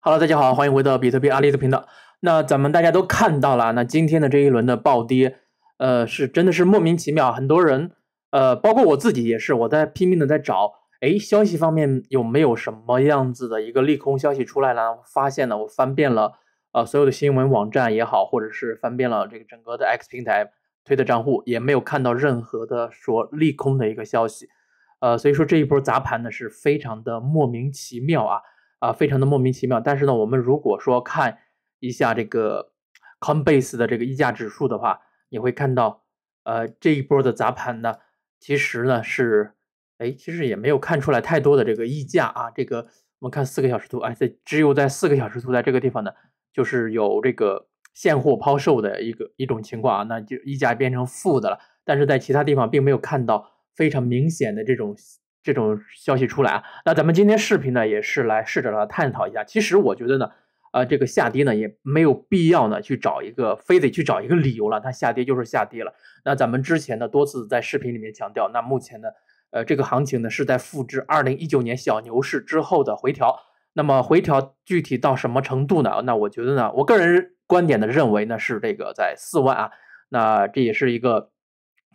Hello，大家好，欢迎回到比特币阿丽的频道。那咱们大家都看到了，那今天的这一轮的暴跌，呃，是真的是莫名其妙。很多人，呃，包括我自己也是，我在拼命的在找，哎，消息方面有没有什么样子的一个利空消息出来了？发现呢，我翻遍了呃，所有的新闻网站也好，或者是翻遍了这个整个的 X 平台推的账户，也没有看到任何的说利空的一个消息。呃，所以说这一波砸盘呢，是非常的莫名其妙啊。啊，非常的莫名其妙。但是呢，我们如果说看一下这个 c o n b a s e 的这个溢价指数的话，你会看到，呃，这一波的砸盘呢，其实呢是，哎，其实也没有看出来太多的这个溢价啊。这个我们看四个小时图，哎，在只有在四个小时图在这个地方呢，就是有这个现货抛售的一个一种情况啊，那就溢价变成负的了。但是在其他地方并没有看到非常明显的这种。这种消息出来啊，那咱们今天视频呢也是来试着来探讨一下。其实我觉得呢，呃，这个下跌呢也没有必要呢去找一个非得去找一个理由了，它下跌就是下跌了。那咱们之前呢多次在视频里面强调，那目前呢，呃，这个行情呢是在复制二零一九年小牛市之后的回调。那么回调具体到什么程度呢？那我觉得呢，我个人观点的认为呢是这个在四万啊。那这也是一个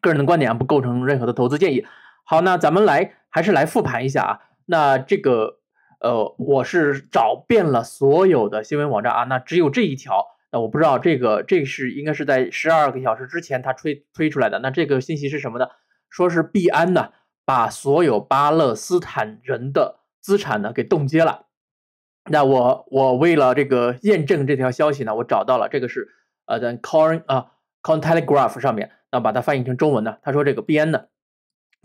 个人的观点，不构成任何的投资建议。好，那咱们来，还是来复盘一下啊。那这个，呃，我是找遍了所有的新闻网站啊，那只有这一条。那我不知道这个，这是应该是在十二个小时之前他吹吹出来的。那这个信息是什么呢？说是币安呢，把所有巴勒斯坦人的资产呢给冻结了。那我我为了这个验证这条消息呢，我找到了这个是呃在《Corin》啊《Corin Telegraph》上面，那把它翻译成中文呢，他说这个币安呢。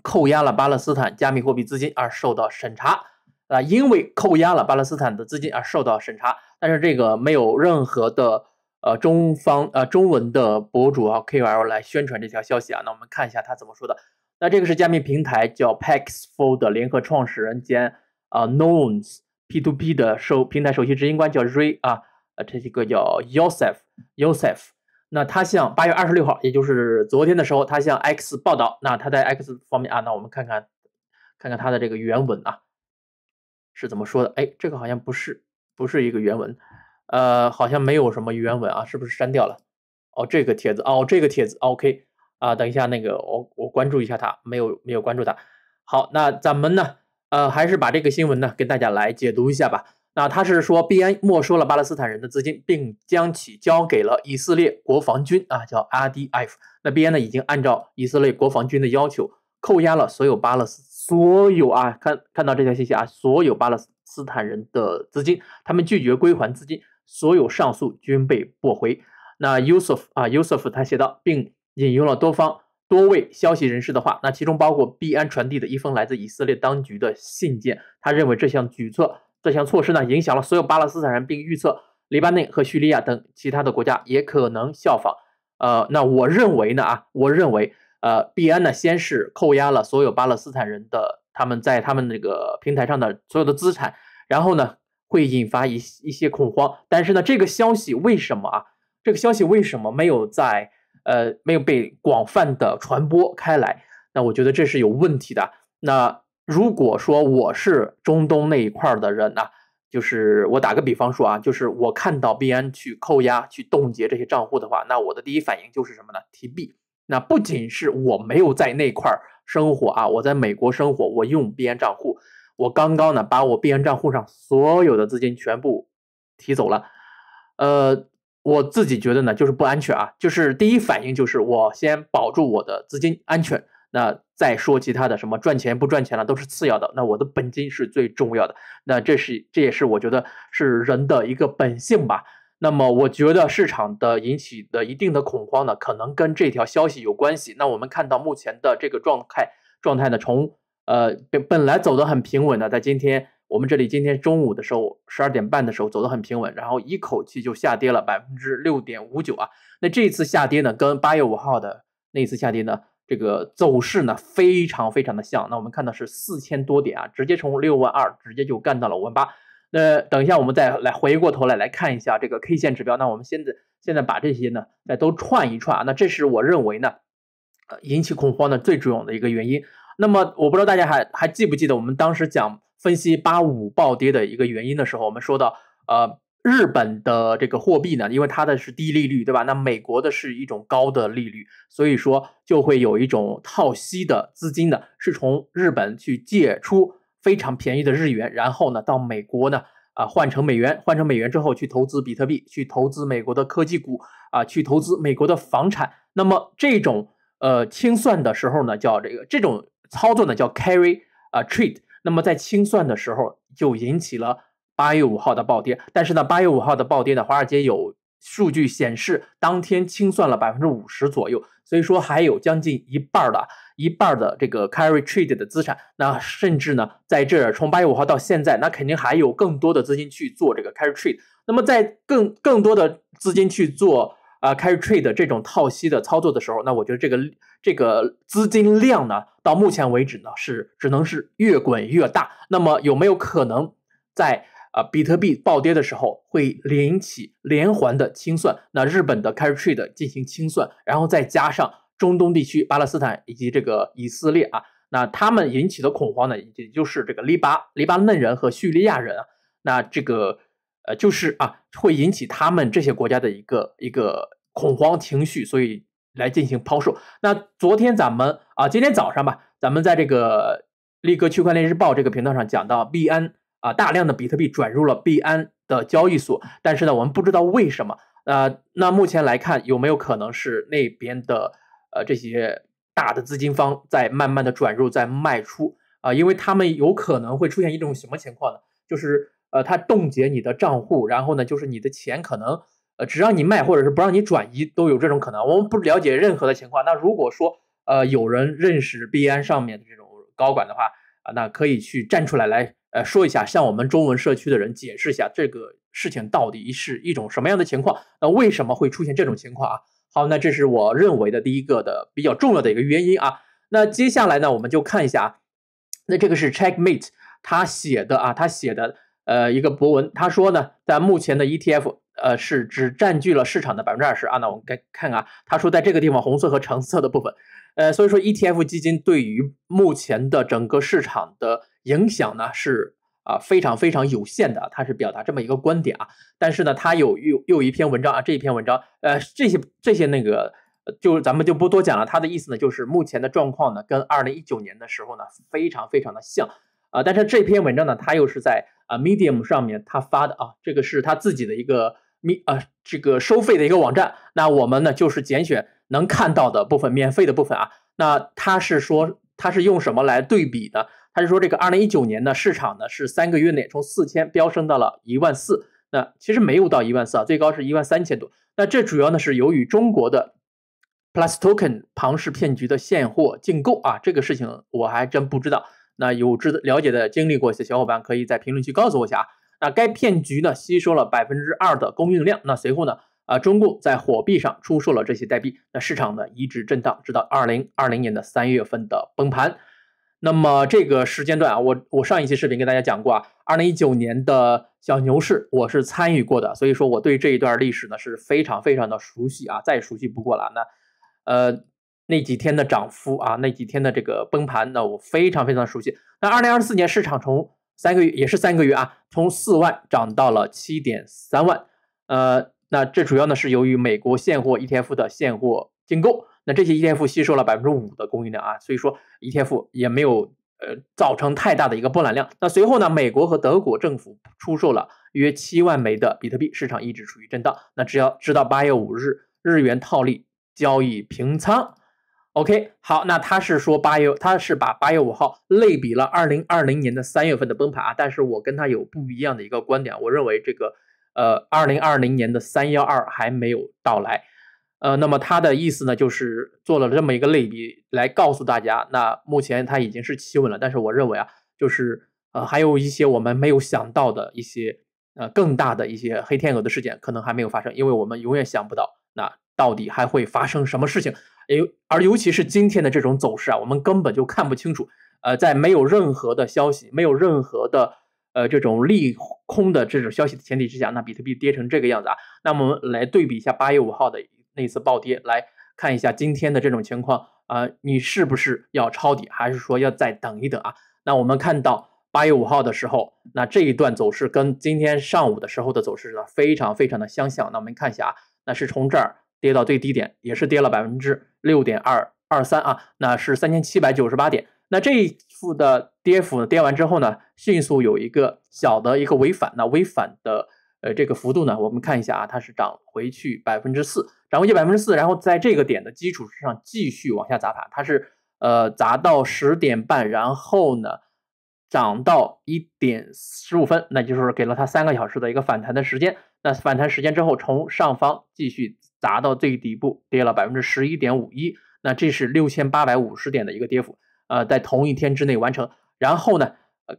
扣押了巴勒斯坦加密货币资金而受到审查啊，因为扣押了巴勒斯坦的资金而受到审查，但是这个没有任何的呃中方呃中文的博主啊 KOL 来宣传这条消息啊，那我们看一下他怎么说的。那这个是加密平台叫 Paxful 的联合创始人兼啊 Knowns P2P 的首平台首席执行官叫 Ray 啊呃，这是一个叫 Yosef Yosef。那他向八月二十六号，也就是昨天的时候，他向 X 报道。那他在 X 方面啊，那我们看看看看他的这个原文啊是怎么说的？哎，这个好像不是不是一个原文，呃，好像没有什么原文啊，是不是删掉了？哦，这个帖子哦，这个帖子 OK 啊，等一下那个我我关注一下他，没有没有关注他。好，那咱们呢，呃，还是把这个新闻呢跟大家来解读一下吧。那他是说，b 恩没收了巴勒斯坦人的资金，并将其交给了以色列国防军啊，叫 RDF。那 b 恩呢，已经按照以色列国防军的要求扣押了所有巴勒斯所有啊，看看到这条信息啊，所有巴勒斯坦人的资金，他们拒绝归还资金，所有上诉均被驳回。那 y o u s s f 啊 y o u s s f 他写道，并引用了多方多位消息人士的话，那其中包括 b 恩传递的一封来自以色列当局的信件，他认为这项举措。这项措施呢，影响了所有巴勒斯坦人，并预测黎巴嫩和叙利亚等其他的国家也可能效仿。呃，那我认为呢，啊，我认为，呃币安呢，先是扣押了所有巴勒斯坦人的他们在他们那个平台上的所有的资产，然后呢，会引发一一些恐慌。但是呢，这个消息为什么啊？这个消息为什么没有在呃没有被广泛的传播开来？那我觉得这是有问题的。那。如果说我是中东那一块儿的人呢，就是我打个比方说啊，就是我看到币安去扣押、去冻结这些账户的话，那我的第一反应就是什么呢？提币。那不仅是我没有在那块儿生活啊，我在美国生活，我用币安账户，我刚刚呢把我币安账户上所有的资金全部提走了。呃，我自己觉得呢，就是不安全啊，就是第一反应就是我先保住我的资金安全。那再说其他的，什么赚钱不赚钱了，都是次要的。那我的本金是最重要的。那这是，这也是我觉得是人的一个本性吧。那么，我觉得市场的引起的一定的恐慌呢，可能跟这条消息有关系。那我们看到目前的这个状态状态呢，从呃本本来走得很平稳的，在今天我们这里今天中午的时候，十二点半的时候走得很平稳，然后一口气就下跌了百分之六点五九啊。那这次下跌呢，跟八月五号的那次下跌呢？这个走势呢，非常非常的像。那我们看到是四千多点啊，直接从六万二直接就干到了五万八。那等一下我们再来回过头来来看一下这个 K 线指标。那我们现在现在把这些呢再都串一串啊。那这是我认为呢，引起恐慌的最主要的一个原因。那么我不知道大家还还记不记得我们当时讲分析八五暴跌的一个原因的时候，我们说到呃。日本的这个货币呢，因为它的是低利率，对吧？那美国的是一种高的利率，所以说就会有一种套息的资金呢，是从日本去借出非常便宜的日元，然后呢到美国呢啊换成美元，换成美元之后去投资比特币，去投资美国的科技股啊，去投资美国的房产。那么这种呃清算的时候呢，叫这个这种操作呢叫 carry 啊 trade。那么在清算的时候就引起了。八月五号的暴跌，但是呢，八月五号的暴跌呢，华尔街有数据显示，当天清算了百分之五十左右，所以说还有将近一半儿的一半儿的这个 carry trade 的资产，那甚至呢，在这从八月五号到现在，那肯定还有更多的资金去做这个 carry trade。那么在更更多的资金去做啊 carry trade 这种套息的操作的时候，那我觉得这个这个资金量呢，到目前为止呢，是只能是越滚越大。那么有没有可能在？啊，比特币暴跌的时候会引起连环的清算，那日本的 c a r h Trade 进行清算，然后再加上中东地区巴勒斯坦以及这个以色列啊，那他们引起的恐慌呢，也就是这个黎巴黎巴嫩人和叙利亚人啊，那这个呃就是啊，会引起他们这些国家的一个一个恐慌情绪，所以来进行抛售。那昨天咱们啊，今天早上吧，咱们在这个利哥区块链日报这个频道上讲到 BN。啊，大量的比特币转入了币安的交易所，但是呢，我们不知道为什么。呃，那目前来看，有没有可能是那边的呃这些大的资金方在慢慢的转入，在卖出啊？因为他们有可能会出现一种什么情况呢？就是呃，他冻结你的账户，然后呢，就是你的钱可能呃只让你卖，或者是不让你转移，都有这种可能。我们不了解任何的情况。那如果说呃有人认识币安上面的这种高管的话啊，那可以去站出来来。来说一下，向我们中文社区的人解释一下这个事情到底是一种什么样的情况？那为什么会出现这种情况啊？好，那这是我认为的第一个的比较重要的一个原因啊。那接下来呢，我们就看一下，那这个是 Checkmate 他写的啊，他写的呃一个博文，他说呢，在目前的 ETF 呃是只占据了市场的百分之二十啊。那我们该看看，他说在这个地方红色和橙色的部分，呃，所以说 ETF 基金对于目前的整个市场的。影响呢是啊非常非常有限的，他是表达这么一个观点啊，但是呢他有又又有一篇文章啊，这一篇文章呃这些这些那个就咱们就不多讲了，他的意思呢就是目前的状况呢跟二零一九年的时候呢非常非常的像啊，但是这篇文章呢他又是在啊 Medium 上面他发的啊，这个是他自己的一个免啊这个收费的一个网站，那我们呢就是拣选能看到的部分免费的部分啊，那他是说他是用什么来对比的？他是说，这个二零一九年呢，市场呢是三个月内从四千飙升到了一万四。那其实没有到一万四啊，最高是一万三千多。那这主要呢是由于中国的 Plus Token 庞氏骗局的现货竞购啊，这个事情我还真不知道。那有知了解的、经历过的小伙伴，可以在评论区告诉我一下啊。那该骗局呢吸收了百分之二的供应量。那随后呢，啊，中共在货币上出售了这些代币。那市场呢一直震荡，直到二零二零年的三月份的崩盘。那么这个时间段啊，我我上一期视频跟大家讲过啊，二零一九年的小牛市我是参与过的，所以说我对这一段历史呢是非常非常的熟悉啊，再熟悉不过了。那，呃，那几天的涨幅啊，那几天的这个崩盘呢，我非常非常熟悉。那二零二四年市场从三个月也是三个月啊，从四万涨到了七点三万，呃，那这主要呢是由于美国现货 ETF 的现货竞购。那这些 ETF 吸收了百分之五的供应量啊，所以说 ETF 也没有呃造成太大的一个波澜量。那随后呢，美国和德国政府出售了约七万枚的比特币，市场一直处于震荡。那只要直到八月五日日元套利交易平仓。OK，好，那他是说八月，他是把八月五号类比了二零二零年的三月份的崩盘啊，但是我跟他有不一样的一个观点，我认为这个呃二零二零年的三幺二还没有到来。呃，那么他的意思呢，就是做了这么一个类比来告诉大家，那目前它已经是企稳了，但是我认为啊，就是呃，还有一些我们没有想到的一些呃更大的一些黑天鹅的事件可能还没有发生，因为我们永远想不到那到底还会发生什么事情。尤而尤其是今天的这种走势啊，我们根本就看不清楚。呃，在没有任何的消息，没有任何的呃这种利空的这种消息的前提之下，那比特币跌成这个样子啊，那我们来对比一下八月五号的。那次暴跌来看一下今天的这种情况啊，你是不是要抄底，还是说要再等一等啊？那我们看到八月五号的时候，那这一段走势跟今天上午的时候的走势呢，非常非常的相像。那我们看一下啊，那是从这儿跌到最低点，也是跌了百分之六点二二三啊，那是三千七百九十八点。那这一幅的跌幅呢，跌完之后呢，迅速有一个小的一个违反，那违反的呃这个幅度呢，我们看一下啊，它是涨回去百分之四。然后去百分之四，然后在这个点的基础之上继续往下砸盘，它是呃砸到十点半，然后呢涨到一点十五分，那就是给了它三个小时的一个反弹的时间。那反弹时间之后，从上方继续砸到最底部，跌了百分之十一点五一，那这是六千八百五十点的一个跌幅，呃，在同一天之内完成。然后呢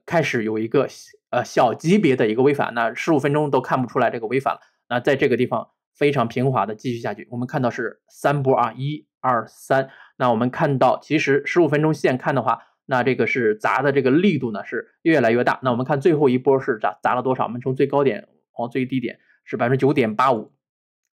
开始有一个呃小级别的一个微反，那十五分钟都看不出来这个微反了。那在这个地方。非常平滑的继续下去，我们看到是三波啊，一、二、三。那我们看到，其实十五分钟线看的话，那这个是砸的这个力度呢是越来越大。那我们看最后一波是砸砸了多少？我们从最高点往最低点是百分之九点八五，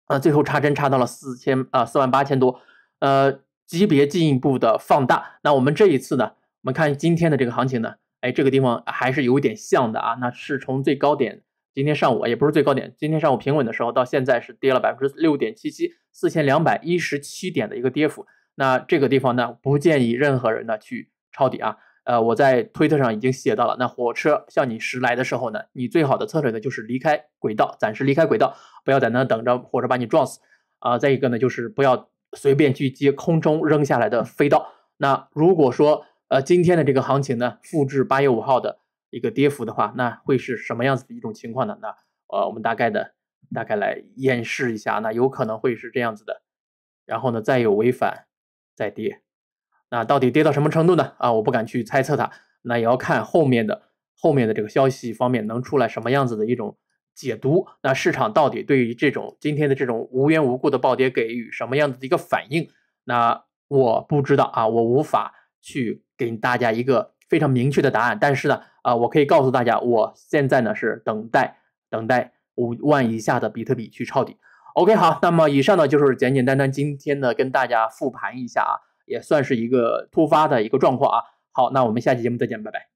啊，最后插针插到了四千啊四万八千多，呃，级别进一步的放大。那我们这一次呢，我们看今天的这个行情呢，哎，这个地方还是有点像的啊，那是从最高点。今天上午也不是最高点，今天上午平稳的时候，到现在是跌了百分之六点七七，四千两百一十七点的一个跌幅。那这个地方呢，不建议任何人呢去抄底啊。呃，我在推特上已经写到了，那火车向你驶来的时候呢，你最好的策略呢就是离开轨道，暂时离开轨道，不要在那等着火车把你撞死啊。再一个呢，就是不要随便去接空中扔下来的飞刀。那如果说呃今天的这个行情呢，复制八月五号的。一个跌幅的话，那会是什么样子的一种情况呢？那呃，我们大概的大概来演示一下，那有可能会是这样子的，然后呢，再有违反再跌，那到底跌到什么程度呢？啊，我不敢去猜测它，那也要看后面的后面的这个消息方面能出来什么样子的一种解读，那市场到底对于这种今天的这种无缘无故的暴跌给予什么样子的一个反应？那我不知道啊，我无法去给大家一个。非常明确的答案，但是呢，啊，我可以告诉大家，我现在呢是等待，等待五万以下的比特币去抄底。OK，好，那么以上呢就是简简单单，今天呢跟大家复盘一下啊，也算是一个突发的一个状况啊。好，那我们下期节目再见，拜拜。